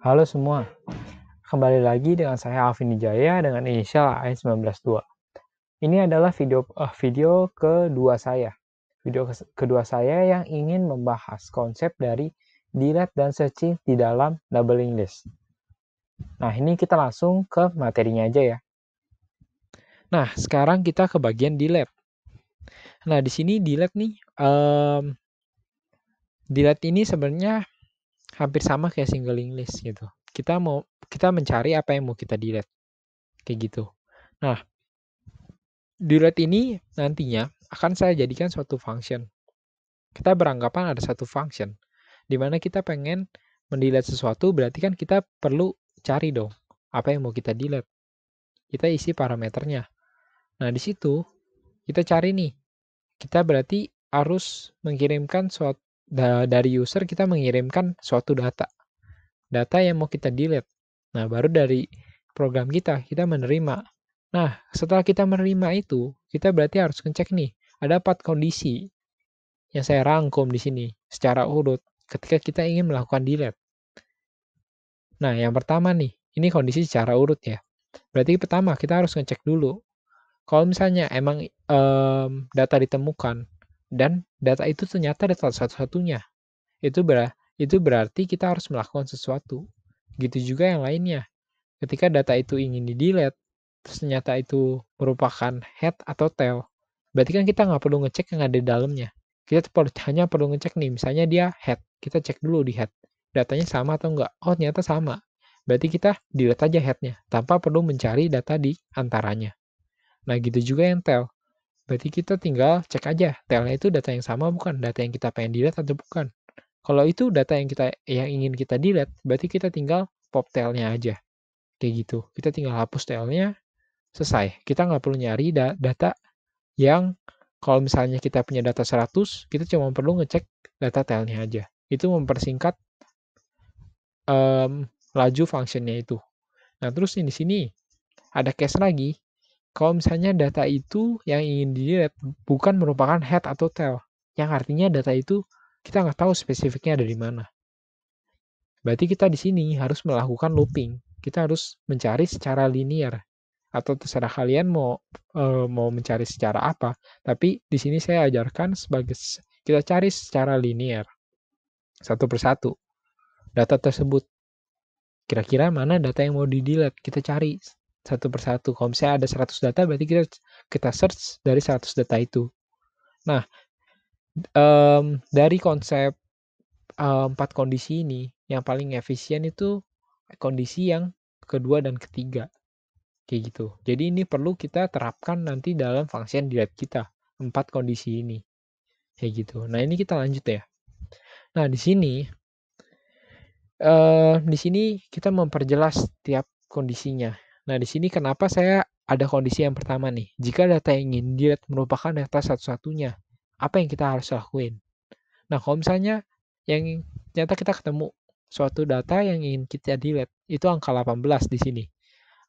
Halo semua, kembali lagi dengan saya Alvin Jaya dengan inisial AS192. Ini adalah video uh, video kedua saya. Video kedua saya yang ingin membahas konsep dari delete dan searching di dalam doubling list. Nah, ini kita langsung ke materinya aja ya. Nah, sekarang kita ke bagian delete. Nah, di sini delete nih um, delete ini sebenarnya hampir sama kayak single English gitu. Kita mau kita mencari apa yang mau kita delete. Kayak gitu. Nah, delete ini nantinya akan saya jadikan suatu function. Kita beranggapan ada satu function di mana kita pengen mendelete sesuatu berarti kan kita perlu cari dong apa yang mau kita delete. Kita isi parameternya. Nah, di situ kita cari nih. Kita berarti harus mengirimkan suatu dari user kita mengirimkan suatu data. Data yang mau kita delete. Nah, baru dari program kita, kita menerima. Nah, setelah kita menerima itu, kita berarti harus ngecek nih, ada empat kondisi yang saya rangkum di sini secara urut ketika kita ingin melakukan delete. Nah, yang pertama nih, ini kondisi secara urut ya. Berarti pertama kita harus ngecek dulu. Kalau misalnya emang um, data ditemukan, dan data itu ternyata data satu-satunya. Itu ber itu berarti kita harus melakukan sesuatu. Gitu juga yang lainnya. Ketika data itu ingin di-delete, terus ternyata itu merupakan head atau tail, berarti kan kita nggak perlu ngecek yang ada di dalamnya. Kita hanya perlu ngecek nih, misalnya dia head, kita cek dulu di head. Datanya sama atau enggak? Oh, ternyata sama. Berarti kita delete aja headnya, tanpa perlu mencari data di antaranya. Nah, gitu juga yang tail. Berarti kita tinggal cek aja telnya itu data yang sama bukan, data yang kita pengen delete atau bukan. Kalau itu data yang kita yang ingin kita delete, berarti kita tinggal pop telnya aja. Kayak gitu. Kita tinggal hapus telnya, selesai. Kita nggak perlu nyari da data yang kalau misalnya kita punya data 100, kita cuma perlu ngecek data telnya aja. Itu mempersingkat um, laju functionnya itu. Nah, terus di sini ada case lagi kalau misalnya data itu yang ingin dilihat bukan merupakan head atau tail, yang artinya data itu kita nggak tahu spesifiknya ada di mana. Berarti kita di sini harus melakukan looping. Kita harus mencari secara linear atau terserah kalian mau e, mau mencari secara apa. Tapi di sini saya ajarkan sebagai kita cari secara linear satu persatu data tersebut. Kira-kira mana data yang mau di delete kita cari satu persatu. Kalau misalnya ada 100 data, berarti kita kita search dari 100 data itu. Nah, um, dari konsep eh, empat um, kondisi ini, yang paling efisien itu kondisi yang kedua dan ketiga. Kayak gitu. Jadi ini perlu kita terapkan nanti dalam function di lab kita. Empat kondisi ini. Kayak gitu. Nah, ini kita lanjut ya. Nah, di sini uh, di sini kita memperjelas tiap kondisinya Nah, di sini kenapa saya ada kondisi yang pertama nih. Jika data yang ingin dilihat merupakan data satu-satunya, apa yang kita harus lakuin? Nah, kalau misalnya yang ternyata kita ketemu suatu data yang ingin kita delete, itu angka 18 di sini.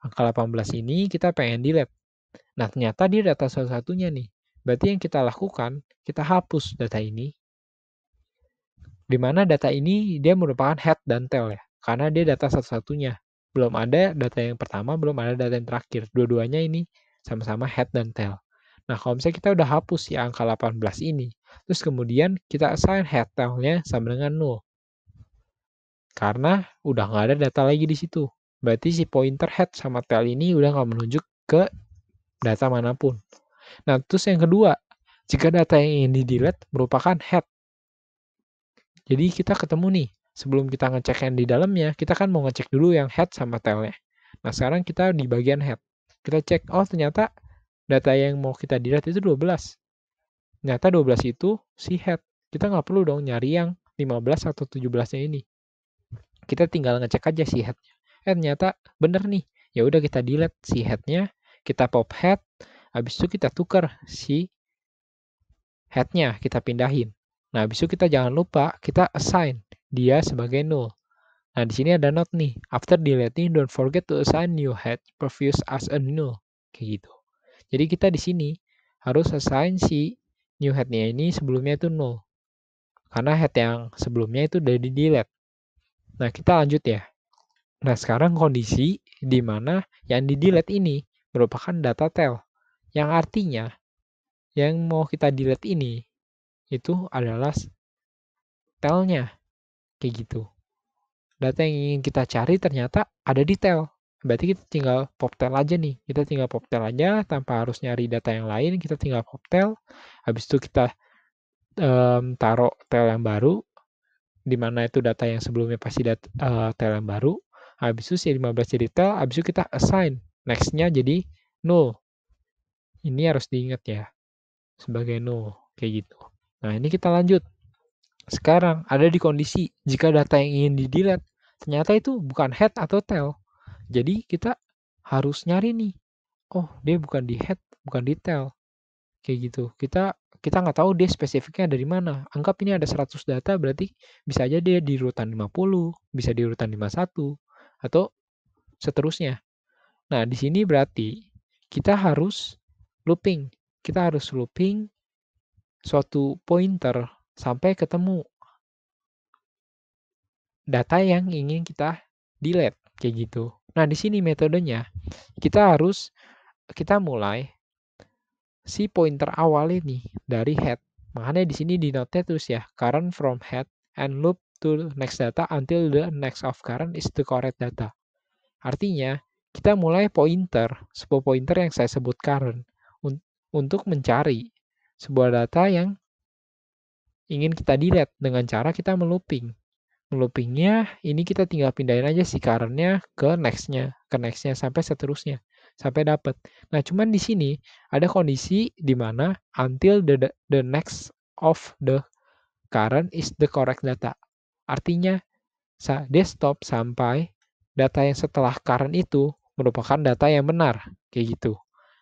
Angka 18 ini kita pengen delete. Nah, ternyata dia data satu-satunya nih. Berarti yang kita lakukan, kita hapus data ini. Di mana data ini dia merupakan head dan tail ya, karena dia data satu-satunya belum ada data yang pertama, belum ada data yang terakhir. Dua-duanya ini sama-sama head dan tail. Nah, kalau misalnya kita udah hapus si angka 18 ini, terus kemudian kita assign head tailnya sama dengan 0. Karena udah nggak ada data lagi di situ. Berarti si pointer head sama tail ini udah nggak menunjuk ke data manapun. Nah, terus yang kedua, jika data yang ini di-delete merupakan head. Jadi kita ketemu nih, sebelum kita ngecek yang di dalamnya, kita kan mau ngecek dulu yang head sama tailnya. Nah, sekarang kita di bagian head. Kita cek, oh ternyata data yang mau kita delete itu 12. Ternyata 12 itu si head. Kita nggak perlu dong nyari yang 15 atau 17-nya ini. Kita tinggal ngecek aja si headnya. Eh, ternyata bener nih. Ya udah kita delete si headnya, kita pop head, habis itu kita tukar si headnya, kita pindahin. Nah, habis kita jangan lupa kita assign dia sebagai null. Nah, di sini ada not nih. After deleting, don't forget to assign new head previous as a null. Kayak gitu. Jadi kita di sini harus assign si new headnya ini sebelumnya itu null. Karena head yang sebelumnya itu udah di delete. Nah, kita lanjut ya. Nah, sekarang kondisi di mana yang di delete ini merupakan data tel. Yang artinya, yang mau kita delete ini itu adalah telnya kayak gitu data yang ingin kita cari ternyata ada di tel berarti kita tinggal pop tel aja nih kita tinggal pop tel aja tanpa harus nyari data yang lain kita tinggal pop tel habis itu kita um, taruh tel yang baru di mana itu data yang sebelumnya pasti data, uh, eh, tel yang baru habis itu si 15 jadi tel habis itu kita assign nextnya jadi null ini harus diingat ya sebagai null kayak gitu Nah, ini kita lanjut. Sekarang ada di kondisi jika data yang ingin di-delete ternyata itu bukan head atau tail. Jadi kita harus nyari nih. Oh, dia bukan di head, bukan di tail. Kayak gitu. Kita kita nggak tahu dia spesifiknya dari mana. Anggap ini ada 100 data berarti bisa aja dia di urutan 50, bisa di urutan 51 atau seterusnya. Nah, di sini berarti kita harus looping. Kita harus looping suatu pointer sampai ketemu data yang ingin kita delete kayak gitu. Nah, di sini metodenya kita harus kita mulai si pointer awal ini dari head. Makanya di sini di note terus ya, current from head and loop to next data until the next of current is the correct data. Artinya, kita mulai pointer, sebuah pointer yang saya sebut current, untuk mencari sebuah data yang ingin kita delete dengan cara kita meluping. Melupingnya ini kita tinggal pindahin aja si current-nya ke next-nya, ke next-nya sampai seterusnya, sampai dapat. Nah cuman di sini ada kondisi di mana until the, the next of the current is the correct data. Artinya dia stop sampai data yang setelah current itu merupakan data yang benar, kayak gitu.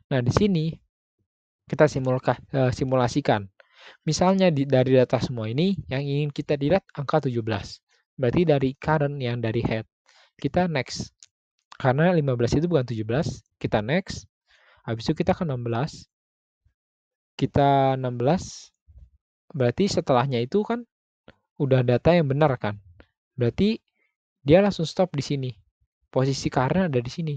Nah di sini kita simulka, e, simulasikan. Misalnya di, dari data semua ini yang ingin kita lihat angka 17. Berarti dari current yang dari head. Kita next. Karena 15 itu bukan 17, kita next. Habis itu kita ke 16. Kita 16. Berarti setelahnya itu kan udah data yang benar kan. Berarti dia langsung stop di sini. Posisi current ada di sini.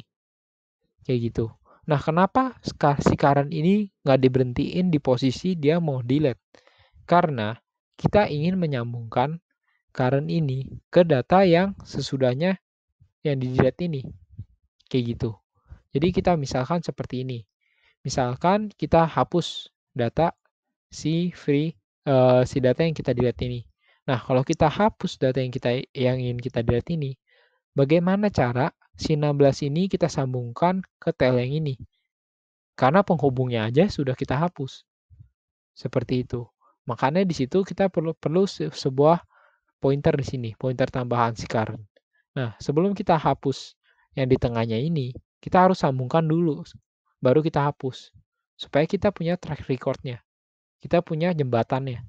Kayak gitu. Nah, kenapa si karen ini nggak diberhentiin di posisi dia mau delete? Karena kita ingin menyambungkan karen ini ke data yang sesudahnya yang di delete ini. Kayak gitu. Jadi kita misalkan seperti ini. Misalkan kita hapus data si free uh, si data yang kita delete ini. Nah, kalau kita hapus data yang kita yang ingin kita delete ini, bagaimana cara si 16 ini kita sambungkan ke tel yang ini. Karena penghubungnya aja sudah kita hapus. Seperti itu. Makanya di situ kita perlu perlu sebuah pointer di sini, pointer tambahan si current. Nah, sebelum kita hapus yang di tengahnya ini, kita harus sambungkan dulu, baru kita hapus. Supaya kita punya track recordnya. Kita punya jembatannya.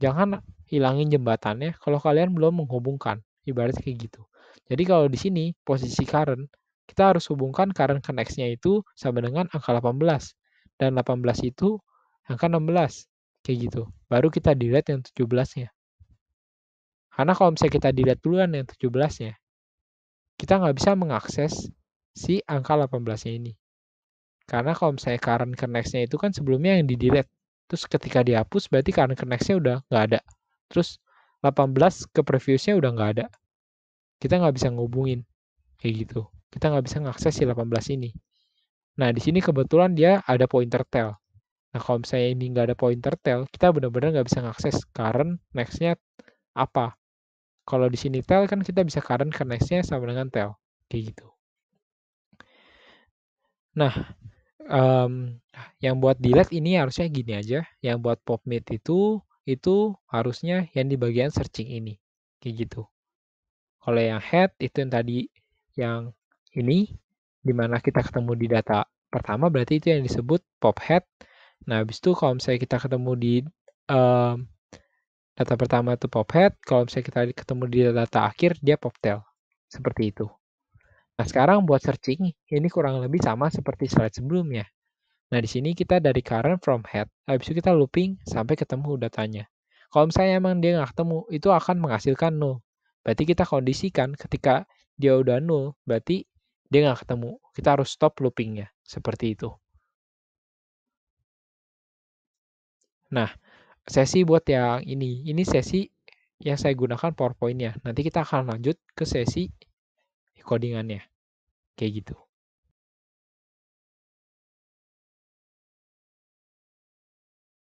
Jangan hilangin jembatannya kalau kalian belum menghubungkan ibarat kayak gitu jadi kalau di sini posisi current kita harus hubungkan current next nya itu sama dengan angka 18 dan 18 itu angka 16 kayak gitu baru kita delete yang 17-nya karena kalau misalnya kita delete duluan yang 17-nya kita nggak bisa mengakses si angka 18-nya ini karena kalau misalnya current next nya itu kan sebelumnya yang di delete terus ketika dihapus berarti current next nya udah nggak ada terus 18 ke previewsnya udah nggak ada. Kita nggak bisa ngubungin kayak gitu. Kita nggak bisa ngakses si 18 ini. Nah di sini kebetulan dia ada pointer tail. Nah kalau misalnya ini nggak ada pointer tail, kita benar-benar nggak bisa ngakses current nextnya apa. Kalau di sini tail kan kita bisa current ke nextnya sama dengan tail kayak gitu. Nah, um, yang buat delete ini harusnya gini aja. Yang buat pop mid itu itu harusnya yang di bagian searching ini. Kayak gitu. Kalau yang head itu yang tadi yang ini dimana kita ketemu di data pertama berarti itu yang disebut pop head. Nah, habis itu kalau misalnya kita ketemu di um, data pertama itu pop head, kalau misalnya kita ketemu di data akhir dia pop tail. Seperti itu. Nah, sekarang buat searching ini kurang lebih sama seperti slide sebelumnya. Nah, di sini kita dari current from head, habis itu kita looping sampai ketemu datanya. Kalau misalnya emang dia nggak ketemu, itu akan menghasilkan nol. Berarti kita kondisikan ketika dia udah nol, berarti dia nggak ketemu. Kita harus stop loopingnya, seperti itu. Nah, sesi buat yang ini. Ini sesi yang saya gunakan PowerPoint-nya. Nanti kita akan lanjut ke sesi codingannya. Kayak gitu.